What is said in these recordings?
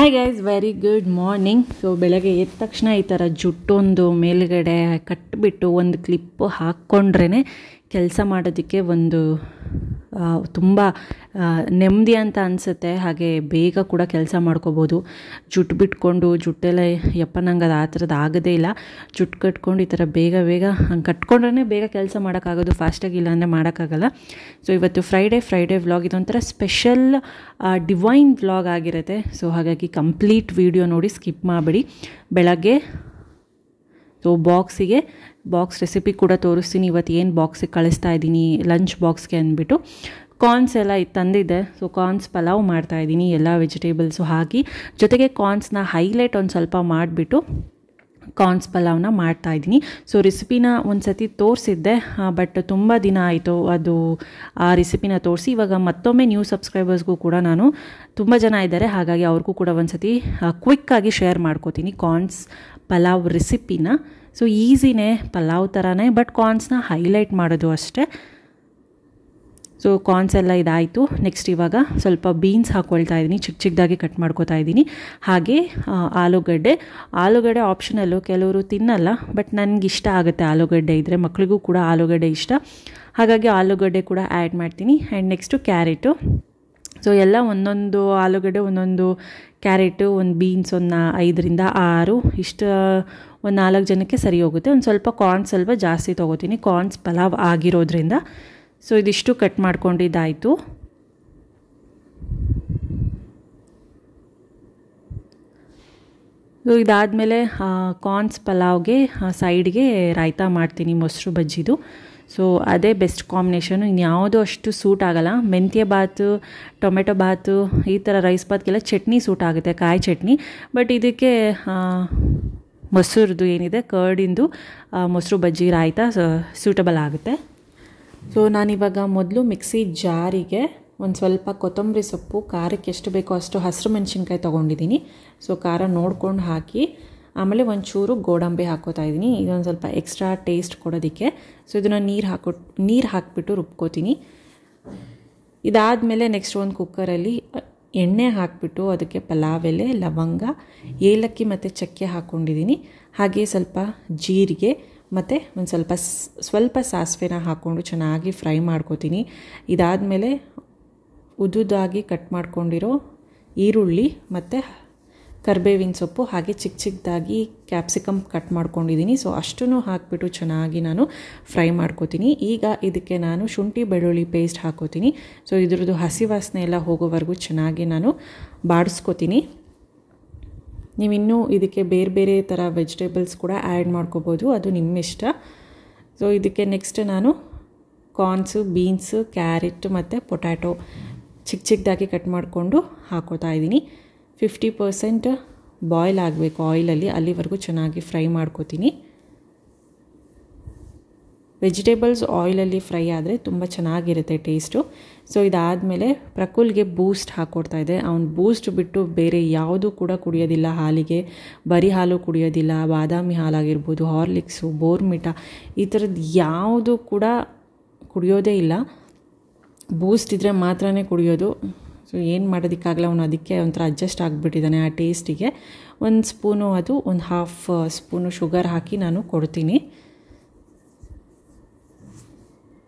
hi guys very good morning so ಬೆಳಗ್ಗೆ ಎದ್ದ ತಕ್ಷಣ ಈ ಥರ ಜುಟ್ಟೊಂದು ಮೇಲುಗಡೆ ಕಟ್ಟಿಬಿಟ್ಟು ಒಂದು ಕ್ಲಿಪ್ಪು ಹಾಕ್ಕೊಂಡ್ರೇ ಕೆಲಸ ಮಾಡೋದಕ್ಕೆ ಒಂದು ತುಂಬ ನೆಮ್ಮದಿ ಅಂತ ಅನಿಸುತ್ತೆ ಹಾಗೆ ಬೇಗ ಕೂಡ ಕೆಲಸ ಮಾಡ್ಕೋಬೋದು ಜುಟ್ಟು ಬಿಟ್ಕೊಂಡು ಜುಟ್ಟೆಲ್ಲ ಯಪ್ಪ ನಂಗೆ ಅದು ಆ ಥರದ್ದು ಆಗೋದೇ ಇಲ್ಲ ಜುಟ್ಟು ಕಟ್ಕೊಂಡು ಈ ಥರ ಬೇಗ ಬೇಗ ಹಂಗೆ ಕಟ್ಕೊಂಡ್ರೆ ಬೇಗ ಕೆಲಸ ಮಾಡೋಕ್ಕಾಗೋದು ಫಾಸ್ಟಾಗಿ ಇಲ್ಲಾಂದರೆ ಮಾಡೋಕ್ಕಾಗಲ್ಲ ಸೊ ಇವತ್ತು ಫ್ರೈಡೇ ಫ್ರೈಡೇ ವ್ಲಾಗ್ ಇದೊಂಥರ ಸ್ಪೆಷಲ್ ಡಿವೈನ್ ವ್ಲಾಗ್ ಆಗಿರುತ್ತೆ ಸೊ ಹಾಗಾಗಿ ಕಂಪ್ಲೀಟ್ ವಿಡಿಯೋ ನೋಡಿ ಸ್ಕಿಪ್ ಮಾಡಬೇಡಿ ಬೆಳಗ್ಗೆ ಸೊ ಬಾಕ್ಸಿಗೆ ಬಾಕ್ಸ್ ರೆಸಿಪಿ ಕೂಡ ತೋರಿಸ್ತೀನಿ ಇವತ್ತು ಏನು ಬಾಕ್ಸಿಗೆ ಕಳಿಸ್ತಾ ಇದ್ದೀನಿ ಲಂಚ್ ಬಾಕ್ಸ್ಗೆ ಅಂದ್ಬಿಟ್ಟು ಕಾರ್ನ್ಸ್ ಎಲ್ಲ ಇದು ತಂದಿದ್ದೆ ಸೊ ಕಾರ್ನ್ಸ್ ಪಲಾವ್ ಇದ್ದೀನಿ ಎಲ್ಲ ವೆಜಿಟೇಬಲ್ಸು ಹಾಕಿ ಜೊತೆಗೆ ಕಾರ್ನ್ಸ್ನ ಹೈಲೈಟ್ ಒಂದು ಸ್ವಲ್ಪ ಮಾಡಿಬಿಟ್ಟು ಕಾರ್ನ್ಸ್ ಪಲಾವ್ನ ಮಾಡ್ತಾಯಿದ್ದೀನಿ ಸೊ ರೆಸಿಪಿನ ಒಂದು ಸತಿ ತೋರಿಸಿದ್ದೆ ಬಟ್ ತುಂಬ ದಿನ ಆಯಿತು ಅದು ಆ ರೆಸಿಪಿನ ತೋರಿಸಿ ಇವಾಗ ಮತ್ತೊಮ್ಮೆ ನ್ಯೂ ಸಬ್ಸ್ಕ್ರೈಬರ್ಸ್ಗೂ ಕೂಡ ನಾನು ತುಂಬ ಜನ ಇದ್ದಾರೆ ಹಾಗಾಗಿ ಅವ್ರಿಗೂ ಕೂಡ ಒಂದು ಸತಿ ಕ್ವಿಕ್ಕಾಗಿ ಶೇರ್ ಮಾಡ್ಕೋತೀನಿ ಕಾರ್ನ್ಸ್ ಪಲಾವ್ ರೆಸಿಪಿನ ಸೊ ಈಸಿನೇ ಪಲಾವ್ ಥರನೇ ಬಟ್ ಕಾರ್ನ್ಸ್ನ ಹೈಲೈಟ್ ಮಾಡೋದು ಅಷ್ಟೇ ಸೊ ಕಾರ್ನ್ಸ್ ಎಲ್ಲ ಇದಾಯಿತು ನೆಕ್ಸ್ಟ್ ಇವಾಗ ಸ್ವಲ್ಪ ಬೀನ್ಸ್ ಹಾಕ್ಕೊಳ್ತಾ ಇದ್ದೀನಿ ಚಿಕ್ಕ ಚಿಕ್ಕದಾಗಿ ಕಟ್ ಮಾಡ್ಕೋತಾ ಇದ್ದೀನಿ ಹಾಗೆ ಆಲೂಗಡ್ಡೆ ಆಲೂಗಡ್ಡೆ ಆಪ್ಷನಲ್ಲು ಕೆಲವರು ತಿನ್ನಲ್ಲ ಬಟ್ ನನಗೆ ಇಷ್ಟ ಆಗುತ್ತೆ ಆಲೂಗಡ್ಡೆ ಇದ್ದರೆ ಮಕ್ಕಳಿಗೂ ಕೂಡ ಆಲೂಗಡ್ಡೆ ಇಷ್ಟ ಹಾಗಾಗಿ ಆಲೂಗಡ್ಡೆ ಕೂಡ ಆ್ಯಡ್ ಮಾಡ್ತೀನಿ ಆ್ಯಂಡ್ ನೆಕ್ಸ್ಟು ಕ್ಯಾರೆಟು ಸೊ ಎಲ್ಲ ಒಂದೊಂದು ಆಲೂಗಡ್ಡೆ ಒಂದೊಂದು ಕ್ಯಾರೆಟು ಒಂದು ಬೀನ್ಸ್ ಒಂದು ಐದರಿಂದ ಆರು ಇಷ್ಟು ಒಂದು ನಾಲ್ಕು ಜನಕ್ಕೆ ಸರಿ ಹೋಗುತ್ತೆ ಒಂದು ಸ್ವಲ್ಪ ಕಾರ್ನ್ಸ್ ಸ್ವಲ್ಪ ಜಾಸ್ತಿ ತೊಗೋತೀನಿ ಕಾರ್ನ್ಸ್ ಪಲಾವ್ ಆಗಿರೋದ್ರಿಂದ ಸೊ ಇದಿಷ್ಟು ಕಟ್ ಮಾಡ್ಕೊಂಡಿದ್ದಾಯಿತು ಸೊ ಇದಾದಮೇಲೆ ಕಾರ್ನ್ಸ್ ಪಲಾವ್ಗೆ ಸೈಡ್ಗೆ ರಾಯ್ತಾ ಮಾಡ್ತೀನಿ ಮೊಸರು ಬಜ್ಜಿದು ಸೊ ಅದೇ ಬೆಸ್ಟ್ ಕಾಂಬಿನೇಷನು ಇನ್ಯಾವುದೂ ಅಷ್ಟು ಸೂಟ್ ಆಗೋಲ್ಲ ಮೆಂತ್ಯ ಬಾತು ಟೊಮೆಟೊ ಬಾತು ಈ ಥರ ರೈಸ್ ಬಾತ್ಗೆಲ್ಲ ಚಟ್ನಿ ಸೂಟ್ ಆಗುತ್ತೆ ಕಾಯಿ ಚಟ್ನಿ ಬಟ್ ಇದಕ್ಕೆ ಮೊಸರುದು ಏನಿದೆ ಕರ್ಡಿಂದು ಮೊಸರು ಬಜ್ಜಿ ರಾಯ್ತ ಸೂಟಬಲ್ ಆಗುತ್ತೆ ಸೊ ನಾನಿವಾಗ ಮೊದಲು ಮಿಕ್ಸಿ ಜಾರಿಗೆ ಒಂದು ಸ್ವಲ್ಪ ಕೊತ್ತಂಬರಿ ಸೊಪ್ಪು ಖಾರಕ್ಕೆ ಎಷ್ಟು ಬೇಕೋ ಅಷ್ಟು ಹಸಿರು ಮೆಣಸಿನ್ಕಾಯಿ ತೊಗೊಂಡಿದ್ದೀನಿ ಸೊ ಖಾರ ನೋಡ್ಕೊಂಡು ಹಾಕಿ ಆಮೇಲೆ ಒಂಚೂರು ಗೋಡಂಬಿ ಹಾಕೋತಾ ಇದ್ದೀನಿ ಇದೊಂದು ಸ್ವಲ್ಪ ಎಕ್ಸ್ಟ್ರಾ ಟೇಸ್ಟ್ ಕೊಡೋದಕ್ಕೆ ಸೊ ಇದನ್ನು ನೀರು ಹಾಕೋ ನೀರು ಹಾಕಿಬಿಟ್ಟು ರುಬ್ಕೋತೀನಿ ಇದಾದಮೇಲೆ ನೆಕ್ಸ್ಟ್ ಒಂದು ಕುಕ್ಕರಲ್ಲಿ ಎಣ್ಣೆ ಹಾಕಿಬಿಟ್ಟು ಅದಕ್ಕೆ ಪಲಾವ್ ಎಲೆ ಲವಂಗ ಏಲಕ್ಕಿ ಮತ್ತು ಚಕ್ಕೆ ಹಾಕ್ಕೊಂಡಿದ್ದೀನಿ ಹಾಗೆ ಸ್ವಲ್ಪ ಜೀರಿಗೆ ಮತ್ತು ಒಂದು ಸ್ವಲ್ಪ ಸ್ವಲ್ಪ ಸಾಸಿವೆನ ಹಾಕ್ಕೊಂಡು ಚೆನ್ನಾಗಿ ಫ್ರೈ ಮಾಡ್ಕೋತೀನಿ ಇದಾದಮೇಲೆ ಉದುದಾಗಿ ಕಟ್ ಮಾಡ್ಕೊಂಡಿರೋ ಈರುಳ್ಳಿ ಮತ್ತು ಕರ್ಬೇವಿನ ಸೊಪ್ಪು ಹಾಗೆ ಚಿಕ್ಕ ಚಿಕ್ಕದಾಗಿ ಕ್ಯಾಪ್ಸಿಕಮ್ ಕಟ್ ಮಾಡ್ಕೊಂಡಿದ್ದೀನಿ ಸೊ ಅಷ್ಟನ್ನು ಹಾಕಿಬಿಟ್ಟು ಚೆನ್ನಾಗಿ ನಾನು ಫ್ರೈ ಮಾಡ್ಕೋತೀನಿ ಈಗ ಇದಕ್ಕೆ ನಾನು ಶುಂಠಿ ಬೆಳ್ಳುಳ್ಳಿ ಪೇಸ್ಟ್ ಹಾಕೋತೀನಿ ಸೊ ಇದ್ರದ್ದು ಹಸಿ ವಾಸನೆ ಎಲ್ಲ ಹೋಗೋವರೆಗೂ ಚೆನ್ನಾಗಿ ನಾನು ಬಾಡಿಸ್ಕೋತೀನಿ ನೀವು ಇನ್ನೂ ಇದಕ್ಕೆ ಬೇರೆ ಬೇರೆ ಥರ ವೆಜಿಟೇಬಲ್ಸ್ ಕೂಡ ಆ್ಯಡ್ ಮಾಡ್ಕೋಬೋದು ಅದು ನಿಮ್ಮ ಇಷ್ಟ ಸೊ ಇದಕ್ಕೆ ನೆಕ್ಸ್ಟ್ ನಾನು ಕಾರ್ನ್ಸು ಬೀನ್ಸು ಕ್ಯಾರೆಟ್ ಮತ್ತು ಪೊಟ್ಯಾಟೊ ಚಿಕ್ಕ ಚಿಕ್ಕದಾಗಿ ಕಟ್ ಮಾಡಿಕೊಂಡು ಹಾಕೋತಾ ಇದ್ದೀನಿ ಫಿಫ್ಟಿ ಪರ್ಸೆಂಟ್ ಬಾಯ್ಲ್ ಆಗಬೇಕು ಆಯಿಲಲ್ಲಿ ಅಲ್ಲಿವರೆಗೂ ಚೆನ್ನಾಗಿ ಫ್ರೈ ಮಾಡ್ಕೋತೀನಿ ವೆಜಿಟೇಬಲ್ಸ್ ಆಯಿಲಲ್ಲಿ ಫ್ರೈ ಆದರೆ ತುಂಬ ಚೆನ್ನಾಗಿರುತ್ತೆ ಟೇಸ್ಟು ಸೊ ಇದಾದಮೇಲೆ ಪ್ರಕುಲ್ಗೆ ಬೂಸ್ಟ್ ಇದೆ ಅವ್ನು ಬೂಸ್ಟ್ ಬಿಟ್ಟು ಬೇರೆ ಯಾವುದೂ ಕೂಡ ಕುಡಿಯೋದಿಲ್ಲ ಹಾಲಿಗೆ ಬರಿ ಹಾಲು ಕುಡಿಯೋದಿಲ್ಲ ಬಾದಾಮಿ ಹಾಲಾಗಿರ್ಬೋದು ಹಾರ್ಲಿಕ್ಸು ಬೋರ್ಮಿಟಾ ಈ ಥರದ್ದು ಯಾವುದೂ ಕೂಡ ಕುಡಿಯೋದೇ ಇಲ್ಲ ಬೂಸ್ಟ್ ಇದ್ದರೆ ಮಾತ್ರ ಕುಡಿಯೋದು ಸೊ ಏನು ಮಾಡೋದಕ್ಕಾಗಲ್ಲ ಅವನು ಅದಕ್ಕೆ ಒಂಥರ ಅಡ್ಜಸ್ಟ್ ಆಗಿಬಿಟ್ಟಿದ್ದಾನೆ ಆ ಟೇಸ್ಟಿಗೆ ಒಂದು ಸ್ಪೂನು ಅದು ಒಂದು ಹಾಫ್ ಸ್ಪೂನು ಶುಗರ್ ಹಾಕಿ ನಾನು ಕೊಡ್ತೀನಿ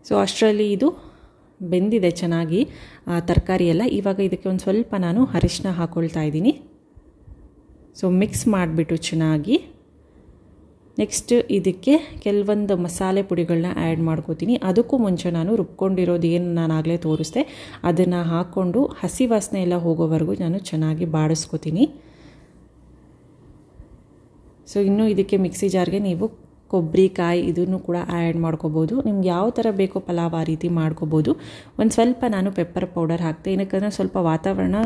ಸೊ ಅಷ್ಟರಲ್ಲಿ ಇದು ಬೆಂದಿದೆ ಚೆನ್ನಾಗಿ ತರಕಾರಿ ಎಲ್ಲ ಇವಾಗ ಇದಕ್ಕೆ ಒಂದು ಸ್ವಲ್ಪ ನಾನು ಅರಿಶಿನ ಹಾಕ್ಕೊಳ್ತಾ ಇದ್ದೀನಿ ಸೊ ಮಿಕ್ಸ್ ಮಾಡಿಬಿಟ್ಟು ಚೆನ್ನಾಗಿ ನೆಕ್ಸ್ಟ್ ಇದಕ್ಕೆ ಕೆಲವೊಂದು ಮಸಾಲೆ ಪುಡಿಗಳನ್ನ ಆ್ಯಡ್ ಮಾಡ್ಕೋತೀನಿ ಅದಕ್ಕೂ ಮುಂಚೆ ನಾನು ರುಬ್ಕೊಂಡಿರೋದು ಏನು ನಾನು ಆಗಲೇ ತೋರಿಸ್ದೆ ಅದನ್ನು ಹಾಕ್ಕೊಂಡು ಹಸಿ ವಾಸನೆ ಎಲ್ಲ ಹೋಗೋವರೆಗೂ ನಾನು ಚೆನ್ನಾಗಿ ಬಾಡಿಸ್ಕೋತೀನಿ ಸೊ ಇನ್ನೂ ಇದಕ್ಕೆ ಮಿಕ್ಸಿ ಜಾರ್ಗೆ ನೀವು ಕೊಬ್ಬರಿ ಕಾಯಿ ಇದನ್ನು ಕೂಡ ಆ್ಯಡ್ ಮಾಡ್ಕೋಬೋದು ನಿಮ್ಗೆ ಯಾವ ಥರ ಬೇಕೋ ಪಲಾವ್ ಆ ರೀತಿ ಮಾಡ್ಕೋಬೋದು ಒಂದು ಸ್ವಲ್ಪ ನಾನು ಪೆಪ್ಪರ್ ಪೌಡರ್ ಹಾಕ್ತೆ ಏನಕ್ಕಂದ್ರೆ ಸ್ವಲ್ಪ ವಾತಾವರಣ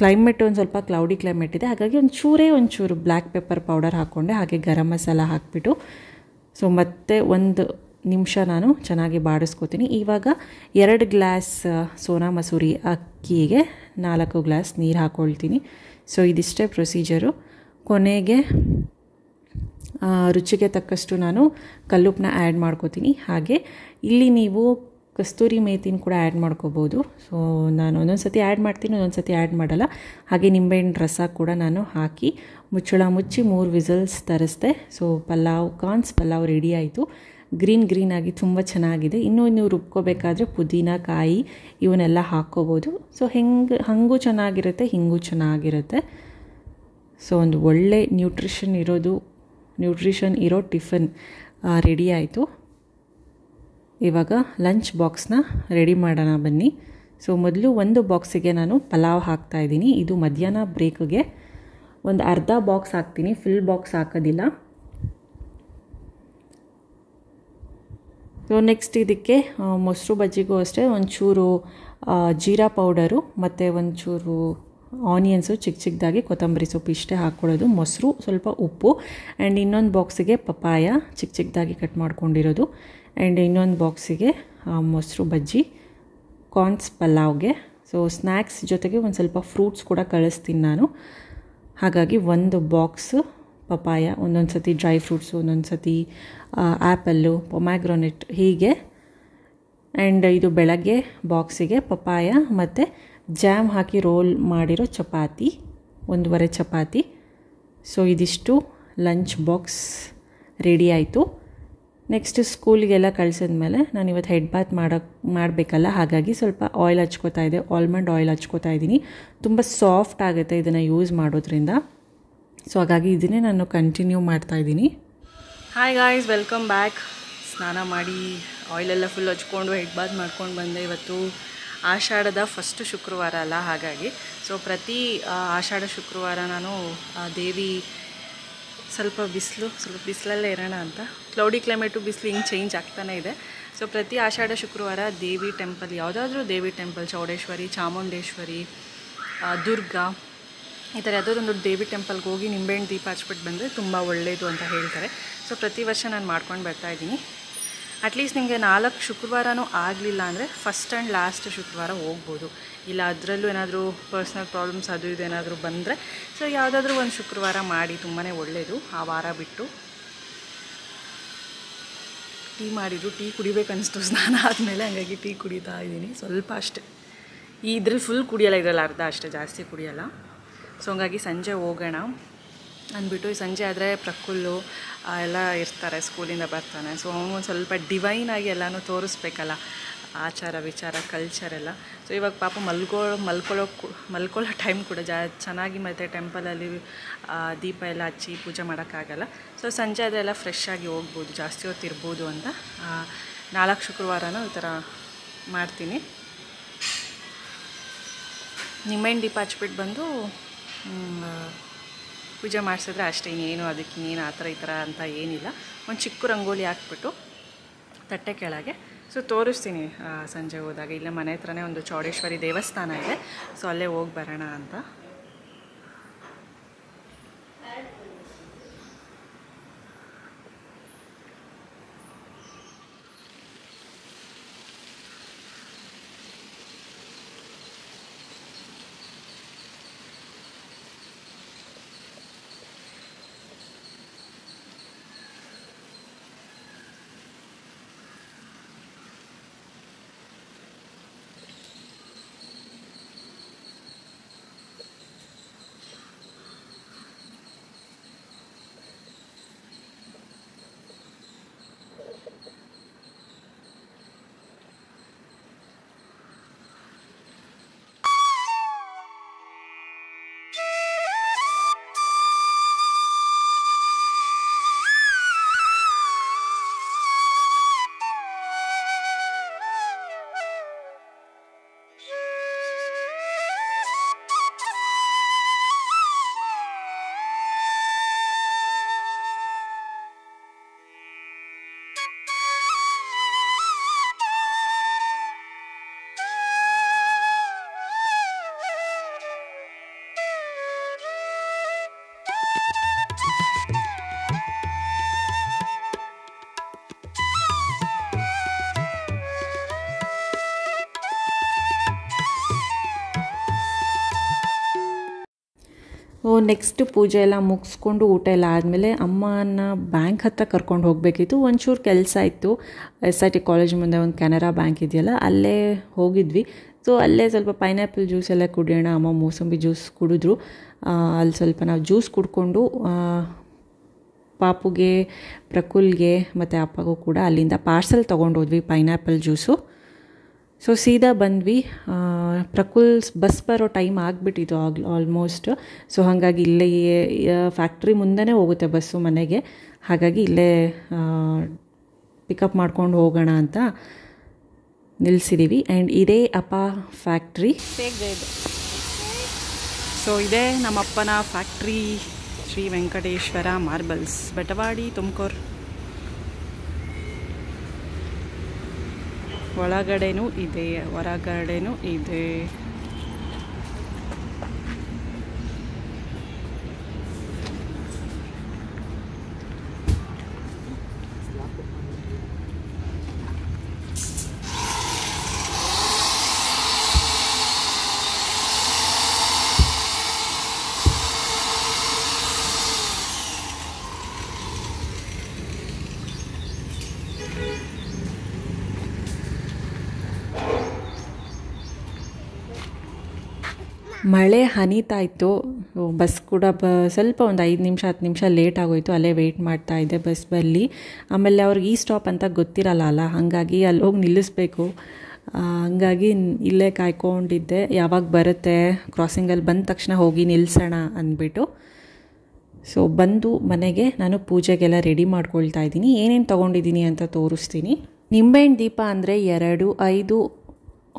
ಕ್ಲೈಮೇಟ್ ಒಂದು ಸ್ವಲ್ಪ ಕ್ಲೌಡಿ ಕ್ಲೈಮೇಟ್ ಇದೆ ಹಾಗಾಗಿ ಒಂದು ಒಂಚೂರು ಬ್ಲ್ಯಾಕ್ ಪೆಪ್ಪರ್ ಪೌಡರ್ ಹಾಕ್ಕೊಂಡೆ ಹಾಗೆ ಗರಂ ಮಸಾಲ ಹಾಕಿಬಿಟ್ಟು ಸೊ ಮತ್ತೆ ಒಂದು ನಿಮಿಷ ನಾನು ಚೆನ್ನಾಗಿ ಬಾಡಿಸ್ಕೋತೀನಿ ಇವಾಗ ಎರಡು ಗ್ಲಾಸ್ ಸೋನಾ ಮಸೂರಿ ಅಕ್ಕಿಗೆ ನಾಲ್ಕು ಗ್ಲಾಸ್ ನೀರು ಹಾಕ್ಕೊಳ್ತೀನಿ ಸೊ ಇದಿಷ್ಟೇ ಪ್ರೊಸೀಜರು ಕೊನೆಗೆ ರುಚಿಗೆ ತಕ್ಕಷ್ಟು ನಾನು ಕಲ್ಲುಪ್ಪನ್ನ ಆ್ಯಡ್ ಮಾಡ್ಕೋತೀನಿ ಹಾಗೆ ಇಲ್ಲಿ ನೀವು ಕಸ್ತೂರಿ ಮೇತಿನ ಕೂಡ ಆ್ಯಡ್ ಮಾಡ್ಕೋಬೋದು ಸೊ ನಾನು ಒಂದೊಂದು ಸತಿ ಆ್ಯಡ್ ಮಾಡ್ತೀನಿ ಒಂದೊಂದು ಸತಿ ಆ್ಯಡ್ ಮಾಡಲ್ಲ ಹಾಗೆ ನಿಂಬೆಹಣ್ಣು ರಸ ಕೂಡ ನಾನು ಹಾಕಿ ಮುಚ್ಚಳ ಮುಚ್ಚಿ ಮೂರು ವಿಸಲ್ಸ್ ತರಿಸ್ದೆ so pulao corns pulao ready ಆಯಿತು ಗ್ರೀನ್ ಗ್ರೀನ್ ಆಗಿ ತುಂಬ ಚೆನ್ನಾಗಿದೆ ಇನ್ನೂ ನೀವು ರುಬ್ಕೋಬೇಕಾದ್ರೆ ಪುದೀನ ಕಾಯಿ ಇವನ್ನೆಲ್ಲ ಹಾಕ್ಕೋಬೋದು ಸೊ ಹೆಂಗೆ ಹಂಗೂ ಚೆನ್ನಾಗಿರುತ್ತೆ ಹಿಂಗೂ ಚೆನ್ನಾಗಿರುತ್ತೆ ಸೊ ಒಂದು ಒಳ್ಳೆ ನ್ಯೂಟ್ರಿಷನ್ ಇರೋದು ನ್ಯೂಟ್ರಿಷನ್ ಇರೋ ಟಿಫನ್ ರೆಡಿ ಆಯಿತು ಇವಾಗ ಲಂಚ್ ಬಾಕ್ಸ್ನ ರೆಡಿ ಮಾಡೋಣ ಬನ್ನಿ ಸೊ ಮೊದಲು ಒಂದು ಬಾಕ್ಸಿಗೆ ನಾನು ಪಲಾವ್ ಹಾಕ್ತಾಯಿದ್ದೀನಿ ಇದು ಮಧ್ಯಾಹ್ನ ಬ್ರೇಕಿಗೆ ಒಂದು ಅರ್ಧ ಬಾಕ್ಸ್ ಹಾಕ್ತೀನಿ ಫುಲ್ ಬಾಕ್ಸ್ ಹಾಕೋದಿಲ್ಲ ಸೊ ನೆಕ್ಸ್ಟ್ ಇದಕ್ಕೆ ಮೊಸರು ಬಜ್ಜಿಗೂ ಅಷ್ಟೇ ಒಂಚೂರು ಜೀರಾ ಪೌಡರು ಮತ್ತು ಒಂಚೂರು ಆನಿಯನ್ಸು ಚಿಕ್ಕ ಚಿಕ್ಕದಾಗಿ ಕೊತ್ತಂಬರಿ ಸೊಪ್ಪು ಇಷ್ಟೇ ಹಾಕ್ಕೊಳ್ಳೋದು ಮೊಸರು ಸ್ವಲ್ಪ ಉಪ್ಪು ಆ್ಯಂಡ್ ಇನ್ನೊಂದು ಬಾಕ್ಸಿಗೆ ಪಪಾಯ ಚಿಕ್ಕ ಚಿಕ್ಕದಾಗಿ ಕಟ್ ಮಾಡ್ಕೊಂಡಿರೋದು ಆ್ಯಂಡ್ ಇನ್ನೊಂದು ಬಾಕ್ಸಿಗೆ ಮೊಸರು ಬಜ್ಜಿ ಕಾರ್ನ್ಸ್ ಪಲಾವ್ಗೆ ಸೊ ಸ್ನ್ಯಾಕ್ಸ್ ಜೊತೆಗೆ ಒಂದು ಸ್ವಲ್ಪ ಫ್ರೂಟ್ಸ್ ಕೂಡ ಕಳಿಸ್ತೀನಿ ನಾನು ಹಾಗಾಗಿ ಒಂದು ಬಾಕ್ಸ್ ಪಪಾಯ ಒಂದೊಂದು ಸತಿ ಡ್ರೈ ಫ್ರೂಟ್ಸು ಒಂದೊಂದು ಸತಿ ಆ್ಯಪಲ್ಲು ಪೊಮ್ಯಾಗ್ರೋನೆಟ್ ಹೀಗೆ ಆ್ಯಂಡ್ ಇದು ಬೆಳಗ್ಗೆ ಬಾಕ್ಸಿಗೆ ಪಪಾಯ ಮತ್ತು ಜಾಮ್ ಹಾಕಿ ರೋಲ್ ಮಾಡಿರೋ ಚಪಾತಿ ಒಂದೂವರೆ ಚಪಾತಿ ಸೊ ಇದಿಷ್ಟು ಲಂಚ್ ಬಾಕ್ಸ್ ರೆಡಿ ಆಯಿತು ನೆಕ್ಸ್ಟ್ ಸ್ಕೂಲಿಗೆಲ್ಲ ಮೇಲೆ ನಾನು ಇವತ್ತು ಹೆಡ್ ಬಾತ್ ಮಾಡೋಕ್ಕೆ ಮಾಡಬೇಕಲ್ಲ ಹಾಗಾಗಿ ಸ್ವಲ್ಪ ಆಯಿಲ್ ಹಚ್ಕೋತಾ ಇದೆ ಆಲ್ಮಂಡ್ ಆಯಿಲ್ ಹಚ್ಕೋತಾ ಇದ್ದೀನಿ ತುಂಬ ಸಾಫ್ಟ್ ಆಗುತ್ತೆ ಇದನ್ನು ಯೂಸ್ ಮಾಡೋದ್ರಿಂದ ಸೊ ಹಾಗಾಗಿ ಇದನ್ನೇ ನಾನು ಕಂಟಿನ್ಯೂ ಮಾಡ್ತಾ ಇದ್ದೀನಿ ಹಾಯ್ ಗಾಯ್ಸ್ ವೆಲ್ಕಮ್ ಬ್ಯಾಕ್ ಸ್ನಾನ ಮಾಡಿ ಆಯಿಲೆಲ್ಲ ಫುಲ್ ಹಚ್ಕೊಂಡು ಹೆಡ್ ಬಾತ್ ಮಾಡ್ಕೊಂಡು ಬಂದೆ ಇವತ್ತು ಆಷಾಢದ ಫಸ್ಟು ಶುಕ್ರವಾರ ಅಲ್ಲ ಹಾಗಾಗಿ ಸೊ ಪ್ರತಿ ಆಷಾಢ ಶುಕ್ರವಾರ ನಾನು ದೇವಿ ಸ್ವಲ್ಪ ಬಿಸಿಲು ಸ್ವಲ್ಪ ಬಿಸಿಲಲ್ಲೇ ಇರೋಣ ಅಂತ ಕ್ಲೌಡಿ ಕ್ಲೈಮೇಟು ಬಿಸಿಲು ಹಿಂಗೆ ಚೇಂಜ್ ಆಗ್ತಾನೇ ಇದೆ ಸೊ ಪ್ರತಿ ಆಷಾಢ ಶುಕ್ರವಾರ ದೇವಿ ಟೆಂಪಲ್ ಯಾವುದಾದ್ರೂ ದೇವಿ ಟೆಂಪಲ್ ಚೌಡೇಶ್ವರಿ ಚಾಮುಂಡೇಶ್ವರಿ ದುರ್ಗಾ ಈ ಥರ ಒಂದು ದೇವಿ ಟೆಂಪಲ್ಗೆ ಹೋಗಿ ನಿಂಬೆಹಣ್ಣು ದೀಪ ಹಚ್ಬಿಟ್ಟು ಬಂದರೆ ತುಂಬ ಒಳ್ಳೆಯದು ಅಂತ ಹೇಳ್ತಾರೆ ಸೊ ಪ್ರತಿ ವರ್ಷ ನಾನು ಮಾಡ್ಕೊಂಡು ಬರ್ತಾಯಿದ್ದೀನಿ ಅಟ್ಲೀಸ್ಟ್ ನಿಮಗೆ ನಾಲ್ಕು ಶುಕ್ರವಾರನೂ ಆಗಲಿಲ್ಲ ಅಂದರೆ ಫಸ್ಟ್ ಆ್ಯಂಡ್ ಲಾಸ್ಟ್ ಶುಕ್ರವಾರ ಹೋಗ್ಬೋದು ಇಲ್ಲ ಅದರಲ್ಲೂ ಏನಾದರೂ ಪರ್ಸ್ನಲ್ ಪ್ರಾಬ್ಲಮ್ಸ್ ಅದು ಇದು ಏನಾದರೂ ಬಂದರೆ ಸೊ ಯಾವುದಾದ್ರೂ ಒಂದು ಶುಕ್ರವಾರ ಮಾಡಿ ತುಂಬಾ ಒಳ್ಳೆಯದು ಆ ವಾರ ಬಿಟ್ಟು ಟೀ ಮಾಡಿದ್ರು ಟೀ ಕುಡಿಬೇಕನ್ನಿಸ್ತು ಸ್ನಾನ ಆದಮೇಲೆ ಹಾಗಾಗಿ ಟೀ ಕುಡಿತಾ ಇದ್ದೀನಿ ಸ್ವಲ್ಪ ಅಷ್ಟೇ ಈ ಇದ್ರಲ್ಲಿ ಫುಲ್ ಕುಡಿಯೋಲ್ಲ ಇದರಲ್ಲಿ ಅರ್ಧ ಅಷ್ಟೇ ಜಾಸ್ತಿ ಕುಡಿಯೋಲ್ಲ ಸೊ ಹಂಗಾಗಿ ಸಂಜೆ ಹೋಗೋಣ ಅಂದ್ಬಿಟ್ಟು ಸಂಜೆ ಆದರೆ ಪ್ರಕುಲ್ಲು ಎಲ್ಲ ಇರ್ತಾರೆ ಸ್ಕೂಲಿಂದ ಬರ್ತಾನೆ ಸೊ ಅವನು ಸ್ವಲ್ಪ ಡಿವೈನ್ ಆಗಿ ಎಲ್ಲನೂ ತೋರಿಸ್ಬೇಕಲ್ಲ ಆಚಾರ ವಿಚಾರ ಕಲ್ಚರ್ ಎಲ್ಲ ಸೊ ಇವಾಗ ಪಾಪ ಮಲ್ಗೋ ಮಲ್ಕೊಳ್ಳೋ ಮಲ್ಕೊಳ್ಳೋ ಟೈಮ್ ಕೂಡ ಜಾ ಚೆನ್ನಾಗಿ ಮತ್ತು ಟೆಂಪಲಲ್ಲಿ ದೀಪ ಎಲ್ಲ ಹಚ್ಚಿ ಪೂಜೆ ಮಾಡೋಕ್ಕಾಗಲ್ಲ ಸೊ ಸಂಜೆ ಅದೆಲ್ಲ ಫ್ರೆಶ್ ಆಗಿ ಹೋಗ್ಬೋದು ಜಾಸ್ತಿ ಹೊತ್ತು ಇರ್ಬೋದು ಅಂತ ನಾಲ್ಕು ಶುಕ್ರವಾರನೂ ಈ ಥರ ಮಾಡ್ತೀನಿ ನಿಮ್ಮೇನು ದೀಪ ಹಚ್ಬಿಟ್ಟು ಬಂದು ಪೂಜೆ ಮಾಡಿಸಿದ್ರೆ ಅಷ್ಟೇ ಏನು ಅದಕ್ಕೆ ಇನ್ನೇನು ಆ ಥರ ಈ ಥರ ಅಂತ ಏನಿಲ್ಲ ಒಂದು ಚಿಕ್ಕ ರಂಗೋಲಿ ಹಾಕ್ಬಿಟ್ಟು ತಟ್ಟೆ ಕೆಳಗೆ ಸೊ ತೋರಿಸ್ತೀನಿ ಸಂಜೆ ಹೋದಾಗ ಇಲ್ಲೇ ಮನೆ ಹತ್ರನೇ ಒಂದು ಚೌಡೇಶ್ವರಿ ದೇವಸ್ಥಾನ ಇದೆ ಸೊ ಅಲ್ಲೇ ಹೋಗಿ ಬರೋಣ ಅಂತ ನೆಕ್ಸ್ಟ್ ಪೂಜೆ ಎಲ್ಲ ಮುಗಿಸ್ಕೊಂಡು ಊಟ ಎಲ್ಲ ಆದಮೇಲೆ ಅಮ್ಮನ ಬ್ಯಾಂಕ್ ಹತ್ರ ಕರ್ಕೊಂಡು ಹೋಗಬೇಕಿತ್ತು ಒಂಚೂರು ಕೆಲಸ ಇತ್ತು ಎಸ್ ಐ ಟಿ ಕಾಲೇಜ್ ಮುಂದೆ ಒಂದು ಕೆನರಾ ಬ್ಯಾಂಕ್ ಇದೆಯಲ್ಲ ಅಲ್ಲೇ ಹೋಗಿದ್ವಿ ಸೊ ಅಲ್ಲೇ ಸ್ವಲ್ಪ ಪೈನಾಪಲ್ ಜ್ಯೂಸ್ ಎಲ್ಲ ಕುಡಿಯೋಣ ಅಮ್ಮ ಮೂಸಂಬಿ ಜ್ಯೂಸ್ ಕುಡಿದ್ರು ಅಲ್ಲಿ ಸ್ವಲ್ಪ ನಾವು ಜ್ಯೂಸ್ ಕುಡ್ಕೊಂಡು ಪಾಪುಗೆ ಪ್ರಕುಲ್ಗೆ ಮತ್ತು ಅಪ್ಪಗೂ ಕೂಡ ಅಲ್ಲಿಂದ ಪಾರ್ಸೆಲ್ ತೊಗೊಂಡೋದ್ವಿ ಹೋದ್ವಿ ಪೈನಾಪಲ್ ಜ್ಯೂಸು ಸೊ ಸೀದಾ ಬಂದ್ವಿ ಪ್ರಕುಲ್ ಬಸ್ ಬರೋ ಟೈಮ್ ಆಗಿಬಿಟ್ಟಿತ್ತು ಆಗ್ ಆಲ್ಮೋಸ್ಟ್ ಸೊ ಹಾಗಾಗಿ ಇಲ್ಲೇ ಫ್ಯಾಕ್ಟ್ರಿ ಮುಂದೆನೇ ಹೋಗುತ್ತೆ ಬಸ್ಸು ಮನೆಗೆ ಹಾಗಾಗಿ ಇಲ್ಲೇ ಪಿಕಪ್ ಮಾಡ್ಕೊಂಡು ಹೋಗೋಣ ಅಂತ ನಿಲ್ಲಿಸಿದ್ದೀವಿ ಆ್ಯಂಡ್ ಇದೇ ಅಪ್ಪ ಫ್ಯಾಕ್ಟ್ರಿ ಸೊ ಇದೇ ನಮ್ಮಪ್ಪನ ಫ್ಯಾಕ್ಟ್ರಿ ಶ್ರೀ ವೆಂಕಟೇಶ್ವರ ಮಾರ್ಬಲ್ಸ್ ಬೆಟವಾಡಿ ತುಮಕೂರು ಒಳಗಡೆನೂ ಇದೆ ಹೊರಗಡೆನೂ ಇದೆ ಮಳೆ ಇತ್ತು ಬಸ್ ಕೂಡ ಬ ಸ್ವಲ್ಪ ಒಂದು ಐದು ನಿಮಿಷ ಹತ್ತು ನಿಮಿಷ ಲೇಟ್ ಆಗೋಯಿತು ಅಲ್ಲೇ ವೆಯ್ಟ್ ಮಾಡ್ತಾ ಇದ್ದೆ ಬಸ್ ಬಲ್ಲಿ ಆಮೇಲೆ ಅವ್ರಿಗೆ ಈ ಸ್ಟಾಪ್ ಅಂತ ಗೊತ್ತಿರಲ್ಲ ಅಲ್ಲ ಹಾಗಾಗಿ ಅಲ್ಲಿ ಹೋಗಿ ನಿಲ್ಲಿಸ್ಬೇಕು ಹಂಗಾಗಿ ಇಲ್ಲೇ ಕಾಯ್ಕೊಂಡಿದ್ದೆ ಯಾವಾಗ ಬರುತ್ತೆ ಕ್ರಾಸಿಂಗಲ್ಲಿ ಬಂದ ತಕ್ಷಣ ಹೋಗಿ ನಿಲ್ಲಿಸೋಣ ಅಂದ್ಬಿಟ್ಟು ಸೊ ಬಂದು ಮನೆಗೆ ನಾನು ಪೂಜೆಗೆಲ್ಲ ರೆಡಿ ಮಾಡ್ಕೊಳ್ತಾ ಇದ್ದೀನಿ ಏನೇನು ತೊಗೊಂಡಿದ್ದೀನಿ ಅಂತ ತೋರಿಸ್ತೀನಿ ನಿಂಬೆಹಣ್ಣು ದೀಪ ಅಂದರೆ ಎರಡು ಐದು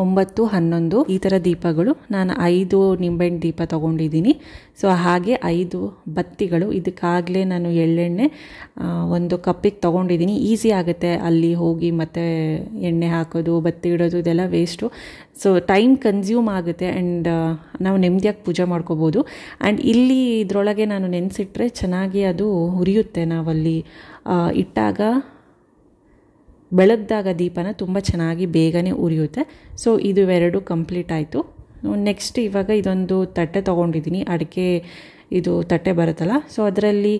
ಒಂಬತ್ತು ಹನ್ನೊಂದು ಈ ಥರ ದೀಪಗಳು ನಾನು ಐದು ನಿಂಬೆಹಣ್ಣು ದೀಪ ತೊಗೊಂಡಿದ್ದೀನಿ ಸೊ ಹಾಗೆ ಐದು ಬತ್ತಿಗಳು ಇದಕ್ಕಾಗಲೇ ನಾನು ಎಳ್ಳೆಣ್ಣೆ ಒಂದು ಕಪ್ಪಿಗೆ ತೊಗೊಂಡಿದ್ದೀನಿ ಈಸಿ ಆಗುತ್ತೆ ಅಲ್ಲಿ ಹೋಗಿ ಮತ್ತೆ ಎಣ್ಣೆ ಹಾಕೋದು ಬತ್ತಿ ಇಡೋದು ಇದೆಲ್ಲ ವೇಸ್ಟು ಸೊ ಟೈಮ್ ಕನ್ಸ್ಯೂಮ್ ಆಗುತ್ತೆ ಆ್ಯಂಡ್ ನಾವು ನೆಮ್ಮದಿಯಾಗಿ ಪೂಜೆ ಮಾಡ್ಕೋಬೋದು ಆ್ಯಂಡ್ ಇಲ್ಲಿ ಇದರೊಳಗೆ ನಾನು ನೆನೆಸಿಟ್ರೆ ಚೆನ್ನಾಗಿ ಅದು ಹುರಿಯುತ್ತೆ ನಾವಲ್ಲಿ ಇಟ್ಟಾಗ ಬೆಳಗ್ದಾಗ ದೀಪನ ತುಂಬ ಚೆನ್ನಾಗಿ ಬೇಗನೆ ಉರಿಯುತ್ತೆ ಸೊ ಇದು ಎರಡು ಕಂಪ್ಲೀಟ್ ಆಯಿತು ನೆಕ್ಸ್ಟ್ ಇವಾಗ ಇದೊಂದು ತಟ್ಟೆ ತೊಗೊಂಡಿದ್ದೀನಿ ಅಡಿಕೆ ಇದು ತಟ್ಟೆ ಬರುತ್ತಲ್ಲ ಸೊ ಅದರಲ್ಲಿ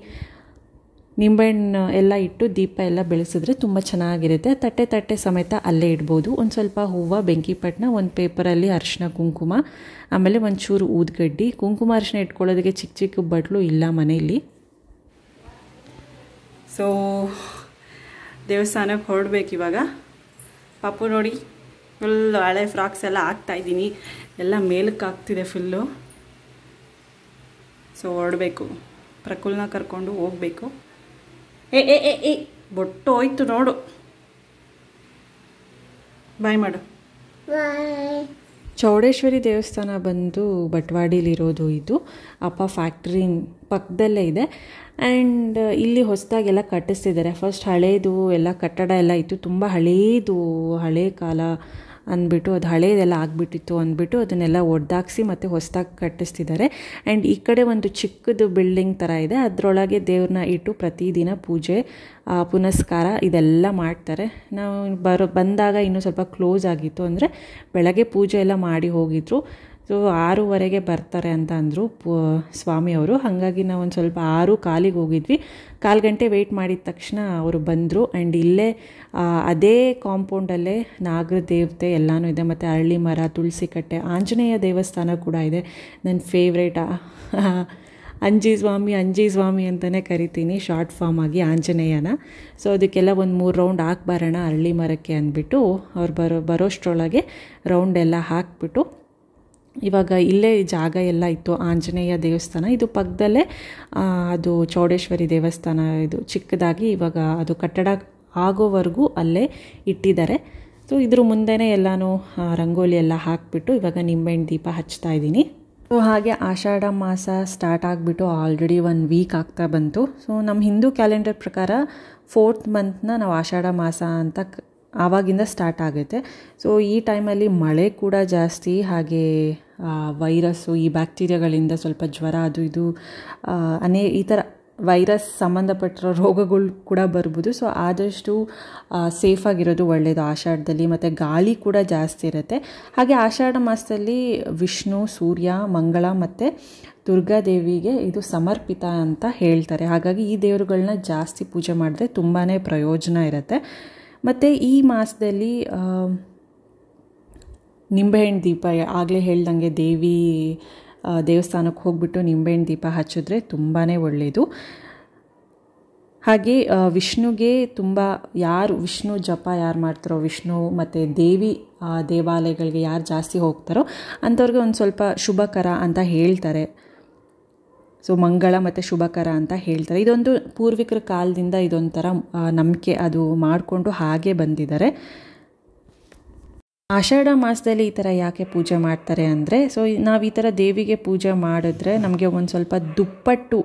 ನಿಂಬೆಹಣ್ಣು ಎಲ್ಲ ಇಟ್ಟು ದೀಪ ಎಲ್ಲ ಬೆಳೆಸಿದ್ರೆ ತುಂಬ ಚೆನ್ನಾಗಿರುತ್ತೆ ತಟ್ಟೆ ತಟ್ಟೆ ಸಮೇತ ಅಲ್ಲೇ ಇಡ್ಬೋದು ಒಂದು ಸ್ವಲ್ಪ ಹೂವು ಬೆಂಕಿಪಟ್ಟಣ ಒಂದು ಪೇಪರಲ್ಲಿ ಅರಶಿನ ಕುಂಕುಮ ಆಮೇಲೆ ಒಂಚೂರು ಊದ್ಗಡ್ಡಿ ಕುಂಕುಮ ಅರಿಶಿನ ಇಟ್ಕೊಳ್ಳೋದಕ್ಕೆ ಚಿಕ್ಕ ಚಿಕ್ಕ ಬಟ್ಲು ಇಲ್ಲ ಮನೆಯಲ್ಲಿ ಸೊ ದೇವಸ್ಥಾನಕ್ಕೆ ಹೊರಡ್ಬೇಕು ಇವಾಗ ಪಾಪು ನೋಡಿ ಫುಲ್ಲು ಹಳೆ ಫ್ರಾಕ್ಸ್ ಎಲ್ಲ ಹಾಕ್ತಾಯಿದ್ದೀನಿ ಎಲ್ಲ ಮೇಲಕ್ಕೆ ಆಗ್ತಿದೆ ಫುಲ್ಲು ಸೊ ಹೊರಡಬೇಕು ಪ್ರಕುಲ್ನ ಕರ್ಕೊಂಡು ಹೋಗಬೇಕು ಏ ಏ ಏ ಏ ಬೊಟ್ಟು ಹೋಯ್ತು ನೋಡು ಬಾಯ್ ಮಾಡು ಚೌಡೇಶ್ವರಿ ದೇವಸ್ಥಾನ ಬಂದು ಬಟ್ವಾಡಿಲಿರೋದು ಇದು ಅಪ್ಪ ಫ್ಯಾಕ್ಟ್ರಿ ಪಕ್ಕದಲ್ಲೇ ಇದೆ ಆ್ಯಂಡ್ uh, ಇಲ್ಲಿ ಹೊಸದಾಗೆಲ್ಲ ಕಟ್ಟಿಸ್ತಿದ್ದಾರೆ ಫಸ್ಟ್ ಹಳೇದು ಎಲ್ಲ ಕಟ್ಟಡ ಎಲ್ಲ ಇತ್ತು ತುಂಬ ಹಳೇದು ಹಳೆ ಕಾಲ ಅಂದ್ಬಿಟ್ಟು ಅದು ಹಳೇದೆಲ್ಲ ಆಗಿಬಿಟ್ಟಿತ್ತು ಅಂದ್ಬಿಟ್ಟು ಅದನ್ನೆಲ್ಲ ಒಡೆದಾಕ್ಸಿ ಮತ್ತು ಹೊಸದಾಗಿ ಕಟ್ಟಿಸ್ತಿದ್ದಾರೆ ಆ್ಯಂಡ್ ಈ ಕಡೆ ಒಂದು ಚಿಕ್ಕದು ಬಿಲ್ಡಿಂಗ್ ಥರ ಇದೆ ಅದರೊಳಗೆ ದೇವ್ರನ್ನ ಇಟ್ಟು ಪ್ರತಿದಿನ ಪೂಜೆ ಪುನಸ್ಕಾರ ಇದೆಲ್ಲ ಮಾಡ್ತಾರೆ ನಾವು ಬರೋ ಬಂದಾಗ ಇನ್ನೂ ಸ್ವಲ್ಪ ಕ್ಲೋಸ್ ಆಗಿತ್ತು ಅಂದರೆ ಬೆಳಗ್ಗೆ ಪೂಜೆ ಎಲ್ಲ ಮಾಡಿ ಹೋಗಿದ್ರು ಸೊ ಆರೂವರೆಗೆ ಬರ್ತಾರೆ ಅಂತ ಅಂದರು ಸ್ವಾಮಿಯವರು ಹಾಗಾಗಿ ನಾವು ಒಂದು ಸ್ವಲ್ಪ ಆರು ಕಾಲಿಗೆ ಹೋಗಿದ್ವಿ ಕಾಲು ಗಂಟೆ ವೆಯ್ಟ್ ಮಾಡಿದ ತಕ್ಷಣ ಅವರು ಬಂದರು ಆ್ಯಂಡ್ ಇಲ್ಲೇ ಅದೇ ಕಾಂಪೌಂಡಲ್ಲೇ ನಾಗರ ದೇವತೆ ಎಲ್ಲನೂ ಇದೆ ಮತ್ತು ಅರಳಿ ಮರ ತುಳಸಿ ಕಟ್ಟೆ ಆಂಜನೇಯ ದೇವಸ್ಥಾನ ಕೂಡ ಇದೆ ನನ್ನ ಫೇವ್ರೇಟ ಅಂಜಿ ಸ್ವಾಮಿ ಅಂಜಿ ಸ್ವಾಮಿ ಅಂತಲೇ ಕರಿತೀನಿ ಶಾರ್ಟ್ ಫಾರ್ಮ್ ಆಗಿ ಆಂಜನೇಯನ ಸೊ ಅದಕ್ಕೆಲ್ಲ ಒಂದು ಮೂರು ರೌಂಡ್ ಹಾಕ್ಬಾರೋಣ ಅರಳಿ ಮರಕ್ಕೆ ಅಂದ್ಬಿಟ್ಟು ಅವ್ರು ಬರೋ ಬರೋಷ್ಟರೊಳಗೆ ರೌಂಡೆಲ್ಲ ಹಾಕ್ಬಿಟ್ಟು ಇವಾಗ ಇಲ್ಲೇ ಜಾಗ ಎಲ್ಲ ಇತ್ತು ಆಂಜನೇಯ ದೇವಸ್ಥಾನ ಇದು ಪಕ್ಕದಲ್ಲೇ ಅದು ಚೌಡೇಶ್ವರಿ ದೇವಸ್ಥಾನ ಇದು ಚಿಕ್ಕದಾಗಿ ಇವಾಗ ಅದು ಕಟ್ಟಡ ಆಗೋವರೆಗೂ ಅಲ್ಲೇ ಇಟ್ಟಿದ್ದಾರೆ ಸೊ ಇದ್ರ ಮುಂದೆನೇ ಎಲ್ಲನೂ ರಂಗೋಲಿ ಎಲ್ಲ ಹಾಕಿಬಿಟ್ಟು ಇವಾಗ ನಿಂಬೆಹಣ್ಣು ದೀಪ ಹಚ್ತಾ ಇದ್ದೀನಿ ಸೊ ಹಾಗೆ ಆಷಾಢ ಮಾಸ ಸ್ಟಾರ್ಟ್ ಆಗಿಬಿಟ್ಟು ಆಲ್ರೆಡಿ ಒನ್ ವೀಕ್ ಆಗ್ತಾ ಬಂತು ಸೊ ನಮ್ಮ ಹಿಂದೂ ಕ್ಯಾಲೆಂಡರ್ ಪ್ರಕಾರ ಫೋರ್ತ್ ಮಂತ್ನ ನಾವು ಆಷಾಢ ಮಾಸ ಅಂತ ಆವಾಗಿಂದ ಸ್ಟಾರ್ಟ್ ಆಗುತ್ತೆ ಸೊ ಈ ಟೈಮಲ್ಲಿ ಮಳೆ ಕೂಡ ಜಾಸ್ತಿ ಹಾಗೆ ವೈರಸ್ಸು ಈ ಬ್ಯಾಕ್ಟೀರಿಯಾಗಳಿಂದ ಸ್ವಲ್ಪ ಜ್ವರ ಅದು ಇದು ಅನೇ ಈ ಥರ ವೈರಸ್ ಸಂಬಂಧಪಟ್ಟಿರೋ ರೋಗಗಳು ಕೂಡ ಬರ್ಬೋದು ಸೊ ಆದಷ್ಟು ಸೇಫಾಗಿರೋದು ಒಳ್ಳೆಯದು ಆಷಾಢದಲ್ಲಿ ಮತ್ತು ಗಾಳಿ ಕೂಡ ಜಾಸ್ತಿ ಇರುತ್ತೆ ಹಾಗೆ ಆಷಾಢ ಮಾಸದಲ್ಲಿ ವಿಷ್ಣು ಸೂರ್ಯ ಮಂಗಳ ಮತ್ತು ದುರ್ಗಾದೇವಿಗೆ ಇದು ಸಮರ್ಪಿತ ಅಂತ ಹೇಳ್ತಾರೆ ಹಾಗಾಗಿ ಈ ದೇವರುಗಳನ್ನ ಜಾಸ್ತಿ ಪೂಜೆ ಮಾಡಿದ್ರೆ ತುಂಬಾ ಪ್ರಯೋಜನ ಇರುತ್ತೆ ಮತ್ತು ಈ ಮಾಸದಲ್ಲಿ ನಿಂಬೆಹಣ್ಣು ದೀಪ ಆಗಲೇ ಹೇಳ್ದಂಗೆ ದೇವಿ ದೇವಸ್ಥಾನಕ್ಕೆ ಹೋಗ್ಬಿಟ್ಟು ನಿಂಬೆಹಣ್ಣು ದೀಪ ಹಚ್ಚಿದ್ರೆ ತುಂಬಾ ಒಳ್ಳೆಯದು ಹಾಗೆ ವಿಷ್ಣುಗೆ ತುಂಬ ಯಾರು ವಿಷ್ಣು ಜಪ ಯಾರು ಮಾಡ್ತಾರೋ ವಿಷ್ಣು ಮತ್ತು ದೇವಿ ದೇವಾಲಯಗಳಿಗೆ ಯಾರು ಜಾಸ್ತಿ ಹೋಗ್ತಾರೋ ಅಂಥವ್ರಿಗೆ ಒಂದು ಸ್ವಲ್ಪ ಶುಭಕರ ಅಂತ ಹೇಳ್ತಾರೆ ಸೊ ಮಂಗಳ ಮತ್ತು ಶುಭಕರ ಅಂತ ಹೇಳ್ತಾರೆ ಇದೊಂದು ಪೂರ್ವಿಕರ ಕಾಲದಿಂದ ಇದೊಂಥರ ನಂಬಿಕೆ ಅದು ಮಾಡಿಕೊಂಡು ಹಾಗೆ ಬಂದಿದ್ದಾರೆ ಆಷಾಢ ಮಾಸದಲ್ಲಿ ಈ ಥರ ಯಾಕೆ ಪೂಜೆ ಮಾಡ್ತಾರೆ ಅಂದರೆ ಸೊ ನಾವು ಈ ಥರ ದೇವಿಗೆ ಪೂಜೆ ಮಾಡಿದ್ರೆ ನಮಗೆ ಒಂದು ಸ್ವಲ್ಪ ದುಪ್ಪಟ್ಟು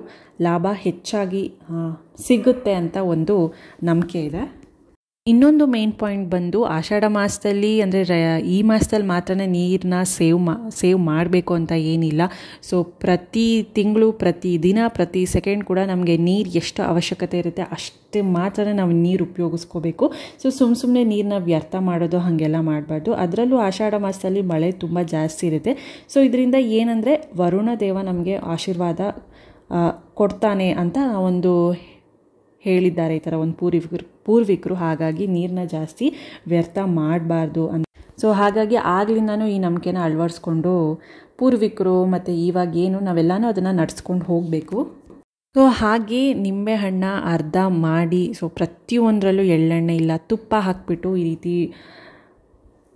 ಲಾಭ ಹೆಚ್ಚಾಗಿ ಸಿಗುತ್ತೆ ಅಂತ ಒಂದು ನಂಬಿಕೆ ಇದೆ ಇನ್ನೊಂದು ಮೇನ್ ಪಾಯಿಂಟ್ ಬಂದು ಆಷಾಢ ಮಾಸದಲ್ಲಿ ಅಂದರೆ ಈ ಮಾಸದಲ್ಲಿ ಮಾತ್ರ ನೀರನ್ನ ಸೇವ್ ಮಾ ಸೇವ್ ಮಾಡಬೇಕು ಅಂತ ಏನಿಲ್ಲ ಸೊ ಪ್ರತಿ ತಿಂಗಳು ಪ್ರತಿ ದಿನ ಪ್ರತಿ ಸೆಕೆಂಡ್ ಕೂಡ ನಮಗೆ ನೀರು ಎಷ್ಟು ಅವಶ್ಯಕತೆ ಇರುತ್ತೆ ಅಷ್ಟೇ ಮಾತ್ರ ನಾವು ನೀರು ಉಪಯೋಗಿಸ್ಕೋಬೇಕು ಸೊ ಸುಮ್ಮ ಸುಮ್ಮನೆ ನೀರನ್ನ ವ್ಯರ್ಥ ಮಾಡೋದು ಹಾಗೆಲ್ಲ ಮಾಡಬಾರ್ದು ಅದರಲ್ಲೂ ಆಷಾಢ ಮಾಸದಲ್ಲಿ ಮಳೆ ತುಂಬ ಜಾಸ್ತಿ ಇರುತ್ತೆ ಸೊ ಇದರಿಂದ ಏನಂದರೆ ವರುಣ ದೇವ ನಮಗೆ ಆಶೀರ್ವಾದ ಕೊಡ್ತಾನೆ ಅಂತ ಒಂದು ಹೇಳಿದ್ದಾರೆ ಈ ಥರ ಒಂದು ಪೂರ್ವಿಕರು ಪೂರ್ವಿಕರು ಹಾಗಾಗಿ ನೀರನ್ನ ಜಾಸ್ತಿ ವ್ಯರ್ಥ ಮಾಡಬಾರ್ದು ಅಂತ ಸೊ ಹಾಗಾಗಿ ಆಗ್ಲಿಂದನೂ ಈ ನಂಬಿಕೆನ ಅಳವಡಿಸ್ಕೊಂಡು ಪೂರ್ವಿಕರು ಮತ್ತು ಇವಾಗೇನು ನಾವೆಲ್ಲನೂ ಅದನ್ನು ನಡ್ಸ್ಕೊಂಡು ಹೋಗಬೇಕು ಸೊ ಹಾಗೆ ನಿಂಬೆಹಣ್ಣ ಅರ್ಧ ಮಾಡಿ ಸೊ ಪ್ರತಿಯೊಂದರಲ್ಲೂ ಎಳ್ಳೆಣ್ಣೆ ಇಲ್ಲ ತುಪ್ಪ ಹಾಕಿಬಿಟ್ಟು ಈ ರೀತಿ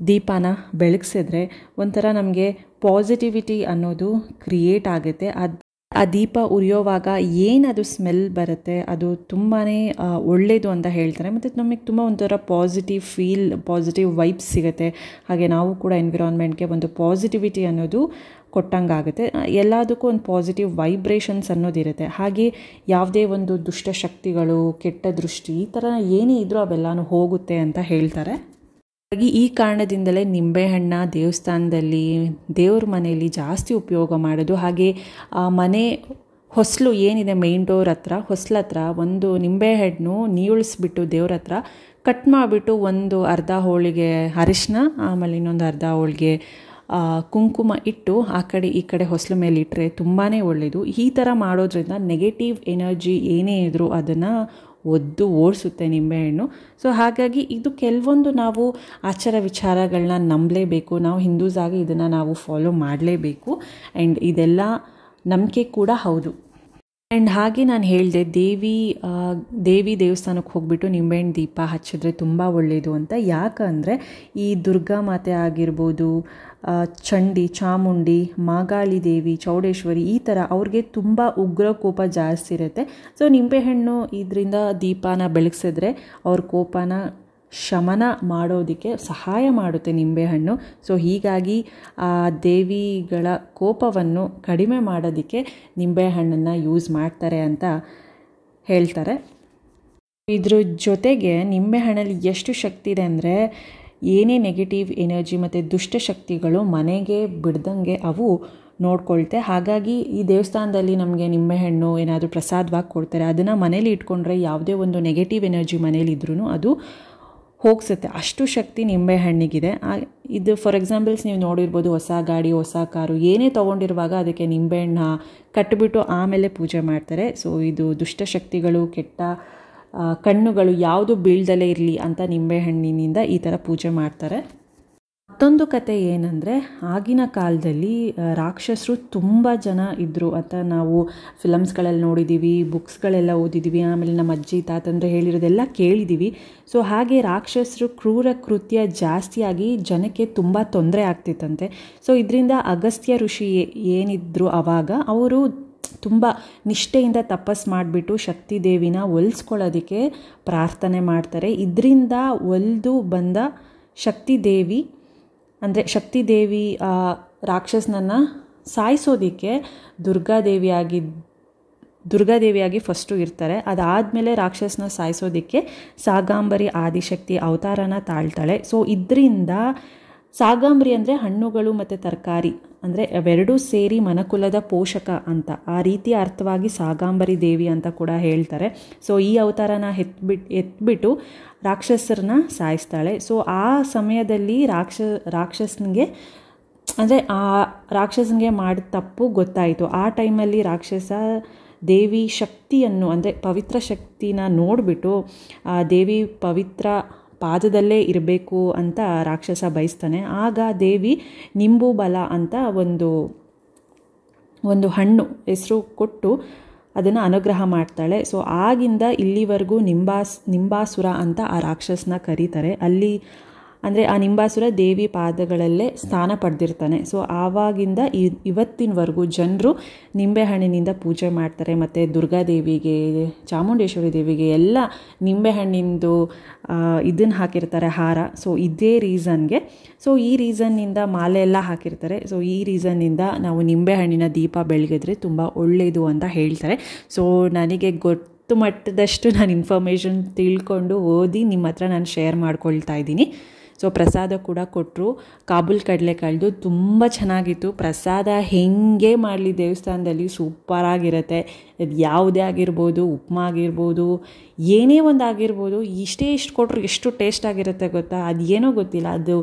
ದೀಪನ ಬೆಳಗ್ಸಿದ್ರೆ ಒಂಥರ ನಮಗೆ ಪಾಸಿಟಿವಿಟಿ ಅನ್ನೋದು ಕ್ರಿಯೇಟ್ ಆಗುತ್ತೆ ಅದು ಆ ದೀಪ ಉರಿಯೋವಾಗ ಏನದು ಸ್ಮೆಲ್ ಬರುತ್ತೆ ಅದು ತುಂಬಾ ಒಳ್ಳೆಯದು ಅಂತ ಹೇಳ್ತಾರೆ ಮತ್ತು ನಮಗೆ ತುಂಬ ಒಂಥರ ಪಾಸಿಟಿವ್ ಫೀಲ್ ಪಾಸಿಟಿವ್ ವೈಬ್ಸ್ ಸಿಗುತ್ತೆ ಹಾಗೆ ನಾವು ಕೂಡ ಎನ್ವಿರಾನ್ಮೆಂಟ್ಗೆ ಒಂದು ಪಾಸಿಟಿವಿಟಿ ಅನ್ನೋದು ಕೊಟ್ಟಂಗಾಗುತ್ತೆ ಎಲ್ಲದಕ್ಕೂ ಒಂದು ಪಾಸಿಟಿವ್ ವೈಬ್ರೇಷನ್ಸ್ ಅನ್ನೋದಿರುತ್ತೆ ಹಾಗೆ ಯಾವುದೇ ಒಂದು ದುಷ್ಟಶಕ್ತಿಗಳು ಕೆಟ್ಟ ದೃಷ್ಟಿ ಈ ಥರ ಏನೇ ಇದ್ದರೂ ಅವೆಲ್ಲನೂ ಹೋಗುತ್ತೆ ಅಂತ ಹೇಳ್ತಾರೆ ಹಾಗಾಗಿ ಈ ಕಾರಣದಿಂದಲೇ ನಿಂಬೆಹಣ್ಣ ದೇವಸ್ಥಾನದಲ್ಲಿ ದೇವ್ರ ಮನೆಯಲ್ಲಿ ಜಾಸ್ತಿ ಉಪಯೋಗ ಮಾಡೋದು ಹಾಗೆ ಆ ಮನೆ ಹೊಸಲು ಏನಿದೆ ಮೈನ್ ಡೋರ್ ಹತ್ರ ಹೊಸ್ಲ ಹತ್ರ ಒಂದು ನಿಂಬೆಹಣ್ಣು ನೀಳ್ಸ್ಬಿಟ್ಟು ದೇವ್ರ ಹತ್ರ ಕಟ್ ಮಾಡಿಬಿಟ್ಟು ಒಂದು ಅರ್ಧ ಹೋಳಿಗೆ ಅರಿಶಿನ ಆಮೇಲೆ ಇನ್ನೊಂದು ಅರ್ಧ ಹೋಳಿಗೆ ಕುಂಕುಮ ಇಟ್ಟು ಆ ಕಡೆ ಈ ಕಡೆ ಹೊಸಲು ಮೇಲೆ ಇಟ್ಟರೆ ತುಂಬಾ ಒಳ್ಳೆಯದು ಈ ಥರ ಮಾಡೋದ್ರಿಂದ ನೆಗೆಟಿವ್ ಎನರ್ಜಿ ಏನೇ ಇದ್ದರೂ ಅದನ್ನು ಒದ್ದು ಓಡಿಸುತ್ತೆ ನಿಂಬೆಹಣ್ಣು ಸೊ ಹಾಗಾಗಿ ಇದು ಕೆಲವೊಂದು ನಾವು ಆಚಾರ ವಿಚಾರಗಳನ್ನ ನಂಬಲೇಬೇಕು ನಾವು ಹಿಂದೂಸ್ ಆಗಿ ಇದನ್ನು ನಾವು ಫಾಲೋ ಮಾಡಲೇಬೇಕು ಆ್ಯಂಡ್ ಇದೆಲ್ಲ ನಂಬಿಕೆ ಕೂಡ ಹೌದು ಆ್ಯಂಡ್ ಹಾಗೆ ನಾನು ಹೇಳಿದೆ ದೇವಿ ದೇವಿ ದೇವಸ್ಥಾನಕ್ಕೆ ಹೋಗ್ಬಿಟ್ಟು ನಿಂಬೆಹಣ್ಣು ದೀಪ ಹಚ್ಚಿದ್ರೆ ತುಂಬ ಒಳ್ಳೆಯದು ಅಂತ ಯಾಕಂದರೆ ಈ ದುರ್ಗಾ ಮಾತೆ ಆಗಿರ್ಬೋದು ಚಂಡಿ ಚಾಮುಂಡಿ ಮಾಗಾಳಿ ದೇವಿ ಚೌಡೇಶ್ವರಿ ಈ ಥರ ಅವ್ರಿಗೆ ತುಂಬ ಉಗ್ರ ಕೋಪ ಜಾಸ್ತಿ ಇರುತ್ತೆ ಸೊ ನಿಂಬೆಹಣ್ಣು ಇದರಿಂದ ದೀಪಾನ ಬೆಳಗ್ಸಿದ್ರೆ ಅವ್ರ ಕೋಪನ ಶಮನ ಮಾಡೋದಕ್ಕೆ ಸಹಾಯ ಮಾಡುತ್ತೆ ನಿಂಬೆಹಣ್ಣು ಸೊ ಹೀಗಾಗಿ ಆ ದೇವಿಗಳ ಕೋಪವನ್ನು ಕಡಿಮೆ ಮಾಡೋದಕ್ಕೆ ನಿಂಬೆಹಣ್ಣನ್ನು ಯೂಸ್ ಮಾಡ್ತಾರೆ ಅಂತ ಹೇಳ್ತಾರೆ ಇದ್ರ ಜೊತೆಗೆ ನಿಂಬೆಹಣ್ಣಲ್ಲಿ ಎಷ್ಟು ಶಕ್ತಿ ಇದೆ ಅಂದರೆ ಏನೇ ನೆಗೆಟಿವ್ ಎನರ್ಜಿ ಮತ್ತು ದುಷ್ಟಶಕ್ತಿಗಳು ಮನೆಗೆ ಬಿಡ್ದಂಗೆ ಅವು ನೋಡ್ಕೊಳ್ತೆ ಹಾಗಾಗಿ ಈ ದೇವಸ್ಥಾನದಲ್ಲಿ ನಮಗೆ ನಿಂಬೆಹಣ್ಣು ಏನಾದರೂ ಪ್ರಸಾದವಾಗಿ ಕೊಡ್ತಾರೆ ಅದನ್ನು ಮನೇಲಿ ಇಟ್ಕೊಂಡ್ರೆ ಯಾವುದೇ ಒಂದು ನೆಗೆಟಿವ್ ಎನರ್ಜಿ ಮನೇಲಿ ಇದ್ರೂ ಅದು ಹೋಗ್ಸುತ್ತೆ ಅಷ್ಟು ಶಕ್ತಿ ನಿಂಬೆಹಣ್ಣಿಗಿದೆ ಇದು ಫಾರ್ ಎಕ್ಸಾಂಪಲ್ಸ್ ನೀವು ನೋಡಿರ್ಬೋದು ಹೊಸ ಗಾಡಿ ಹೊಸ ಕಾರು ಏನೇ ತೊಗೊಂಡಿರುವಾಗ ಅದಕ್ಕೆ ನಿಂಬೆಹಣ್ಣು ಕಟ್ಟಿಬಿಟ್ಟು ಆಮೇಲೆ ಪೂಜೆ ಮಾಡ್ತಾರೆ ಸೊ ಇದು ದುಷ್ಟಶಕ್ತಿಗಳು ಕೆಟ್ಟ ಕಣ್ಣುಗಳು ಯಾವುದು ಬೀಳ್ದಲೇ ಇರಲಿ ಅಂತ ನಿಂಬೆಹಣ್ಣಿನಿಂದ ಈ ಥರ ಪೂಜೆ ಮಾಡ್ತಾರೆ ಮತ್ತೊಂದು ಕತೆ ಏನಂದರೆ ಆಗಿನ ಕಾಲದಲ್ಲಿ ರಾಕ್ಷಸರು ತುಂಬ ಜನ ಇದ್ದರು ಅಂತ ನಾವು ಫಿಲಮ್ಸ್ಗಳಲ್ಲಿ ನೋಡಿದ್ದೀವಿ ಬುಕ್ಸ್ಗಳೆಲ್ಲ ಓದಿದ್ದೀವಿ ಆಮೇಲೆ ನಮ್ಮ ಅಜ್ಜಿ ತಾತಂದ್ರೆ ಹೇಳಿರೋದೆಲ್ಲ ಕೇಳಿದ್ದೀವಿ ಸೊ ಹಾಗೆ ರಾಕ್ಷಸರು ಕ್ರೂರ ಕೃತ್ಯ ಜಾಸ್ತಿಯಾಗಿ ಜನಕ್ಕೆ ತುಂಬ ತೊಂದರೆ ಆಗ್ತಿತ್ತಂತೆ ಸೊ ಇದರಿಂದ ಅಗಸ್ತ್ಯ ಋಷಿ ಏನಿದ್ರು ಆವಾಗ ಅವರು ತುಂಬ ನಿಷ್ಠೆಯಿಂದ ತಪಸ್ ಮಾಡಿಬಿಟ್ಟು ಶಕ್ತಿ ದೇವಿನ ಒಲಿಸ್ಕೊಳ್ಳೋದಕ್ಕೆ ಪ್ರಾರ್ಥನೆ ಮಾಡ್ತಾರೆ ಇದರಿಂದ ಒಲಿದು ಬಂದ ಶಕ್ತಿ ದೇವಿ ಅಂದರೆ ಶಕ್ತಿ ದೇವಿ ರಾಕ್ಷಸನನ್ನು ಸಾಯಿಸೋದಕ್ಕೆ ದುರ್ಗಾದೇವಿಯಾಗಿ ದುರ್ಗಾದೇವಿಯಾಗಿ ಫಸ್ಟು ಇರ್ತಾರೆ ಅದಾದಮೇಲೆ ರಾಕ್ಷಸನ ಸಾಯಿಸೋದಕ್ಕೆ ಸಾಗಾಂಬರಿ ಆದಿಶಕ್ತಿ ಅವತಾರನ ತಾಳ್ತಾಳೆ ಸೊ ಇದರಿಂದ ಸಾಗಾಂಬ್ರಿ ಅಂದರೆ ಹಣ್ಣುಗಳು ಮತ್ತು ತರಕಾರಿ ಅಂದರೆ ಅವೆರಡೂ ಸೇರಿ ಮನಕುಲದ ಪೋಷಕ ಅಂತ ಆ ರೀತಿಯ ಅರ್ಥವಾಗಿ ಸಾಗಾಂಬರಿ ದೇವಿ ಅಂತ ಕೂಡ ಹೇಳ್ತಾರೆ ಸೊ ಈ ಅವತಾರನ ಎತ್ಬಿಟ್ ಎತ್ಬಿಟ್ಟು ರಾಕ್ಷಸರನ್ನ ಸಾಯಿಸ್ತಾಳೆ ಸೊ ಆ ಸಮಯದಲ್ಲಿ ರಾಕ್ಷ ರಾಕ್ಷಸನಿಗೆ ಅಂದರೆ ಆ ರಾಕ್ಷಸನಿಗೆ ಮಾಡಿದ ತಪ್ಪು ಗೊತ್ತಾಯಿತು ಆ ಟೈಮಲ್ಲಿ ರಾಕ್ಷಸ ದೇವಿ ಶಕ್ತಿಯನ್ನು ಅಂದರೆ ಪವಿತ್ರ ಶಕ್ತಿನ ನೋಡಿಬಿಟ್ಟು ದೇವಿ ಪವಿತ್ರ ಪಾದದಲ್ಲೇ ಇರಬೇಕು ಅಂತ ರಾಕ್ಷಸ ಬಯಸ್ತಾನೆ ಆಗ ದೇವಿ ನಿಂಬು ಬಲ ಅಂತ ಒಂದು ಒಂದು ಹಣ್ಣು ಹೆಸರು ಕೊಟ್ಟು ಅದನ್ನು ಅನುಗ್ರಹ ಮಾಡ್ತಾಳೆ ಸೊ ಆಗಿಂದ ಇಲ್ಲಿವರೆಗೂ ನಿಂಬಾಸ್ ನಿಂಬಾಸುರ ಅಂತ ಆ ರಾಕ್ಷಸನ ಕರೀತಾರೆ ಅಲ್ಲಿ ಅಂದರೆ ಆ ನಿಂಬಾಸುರ ದೇವಿ ಪಾದಗಳಲ್ಲೇ ಸ್ಥಾನ ಪಡೆದಿರ್ತಾನೆ ಸೊ ಆವಾಗಿಂದ ಇವತ್ತಿನವರೆಗೂ ಜನರು ನಿಂಬೆಹಣ್ಣಿನಿಂದ ಪೂಜೆ ಮಾಡ್ತಾರೆ ಮತ್ತು ದುರ್ಗಾದೇವಿಗೆ ಚಾಮುಂಡೇಶ್ವರಿ ದೇವಿಗೆ ಎಲ್ಲ ನಿಂಬೆಹಣ್ಣಿಂದು ಇದನ್ನು ಹಾಕಿರ್ತಾರೆ ಹಾರ ಸೊ ಇದೇ ರೀಸನ್ಗೆ ಸೊ ಈ ರೀಸನ್ನಿಂದ ಮಾಲೆ ಎಲ್ಲ ಹಾಕಿರ್ತಾರೆ ಸೊ ಈ ರೀಸನ್ನಿಂದ ನಾವು ನಿಂಬೆಹಣ್ಣಿನ ದೀಪ ಬೆಳಗಿದ್ರೆ ತುಂಬ ಒಳ್ಳೆಯದು ಅಂತ ಹೇಳ್ತಾರೆ ಸೊ ನನಗೆ ಗೊತ್ತು ಮಟ್ಟದಷ್ಟು ನಾನು ಇನ್ಫಾರ್ಮೇಷನ್ ತಿಳ್ಕೊಂಡು ಓದಿ ನಿಮ್ಮ ಹತ್ರ ನಾನು ಶೇರ್ ಮಾಡ್ಕೊಳ್ತಾ ಇದ್ದೀನಿ ಸೊ ಪ್ರಸಾದ ಕೂಡ ಕೊಟ್ಟರು ಕಾಬುಲ್ ಕಡಲೆ ಕಳೆದು ತುಂಬ ಚೆನ್ನಾಗಿತ್ತು ಪ್ರಸಾದ ಹೇಗೆ ಮಾಡಲಿ ದೇವಸ್ಥಾನದಲ್ಲಿ ಸೂಪರಾಗಿರುತ್ತೆ ಅದು ಯಾವುದೇ ಆಗಿರ್ಬೋದು ಉಪ್ಮಾ ಆಗಿರ್ಬೋದು ಏನೇ ಒಂದು ಆಗಿರ್ಬೋದು ಇಷ್ಟೇ ಇಷ್ಟು ಕೊಟ್ಟರು ಎಷ್ಟು ಟೇಸ್ಟ್ ಆಗಿರುತ್ತೆ ಗೊತ್ತಾ ಅದು ಏನೋ ಗೊತ್ತಿಲ್ಲ ಅದು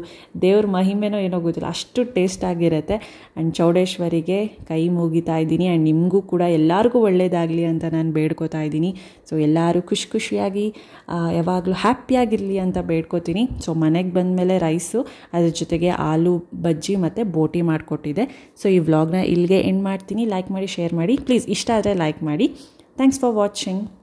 ದೇವ್ರ ಮಹಿಮೆನೋ ಏನೋ ಗೊತ್ತಿಲ್ಲ ಅಷ್ಟು ಟೇಸ್ಟ್ ಆಗಿರುತ್ತೆ ಆ್ಯಂಡ್ ಚೌಡೇಶ್ವರಿಗೆ ಕೈ ಮುಗಿತಾ ಇದ್ದೀನಿ ಆ್ಯಂಡ್ ನಿಮಗೂ ಕೂಡ ಎಲ್ಲರಿಗೂ ಒಳ್ಳೆಯದಾಗಲಿ ಅಂತ ನಾನು ಬೇಡ್ಕೋತಾ ಇದ್ದೀನಿ ಸೊ ಎಲ್ಲರೂ ಖುಷಿ ಖುಷಿಯಾಗಿ ಯಾವಾಗಲೂ ಹ್ಯಾಪಿಯಾಗಿರಲಿ ಅಂತ ಬೇಡ್ಕೋತೀನಿ ಸೊ ಮನೆಗೆ ಬಂದು ಬಂದಮೇಲೆ ರೈಸು ಅದ್ರ ಜೊತೆಗೆ ಆಲೂ ಬಜ್ಜಿ ಮತ್ತು ಬೋಟಿ ಮಾಡಿಕೊಟ್ಟಿದೆ ಸೊ ಈ ವ್ಲಾಗ್ನ ಇಲ್ಲಿಗೆ ಎಂಡ್ ಮಾಡ್ತೀನಿ ಲೈಕ್ ಮಾಡಿ ಶೇರ್ ಮಾಡಿ ಪ್ಲೀಸ್ ಇಷ್ಟ ಆದರೆ ಲೈಕ್ ಮಾಡಿ ಥ್ಯಾಂಕ್ಸ್ ಫಾರ್ ವಾಚಿಂಗ್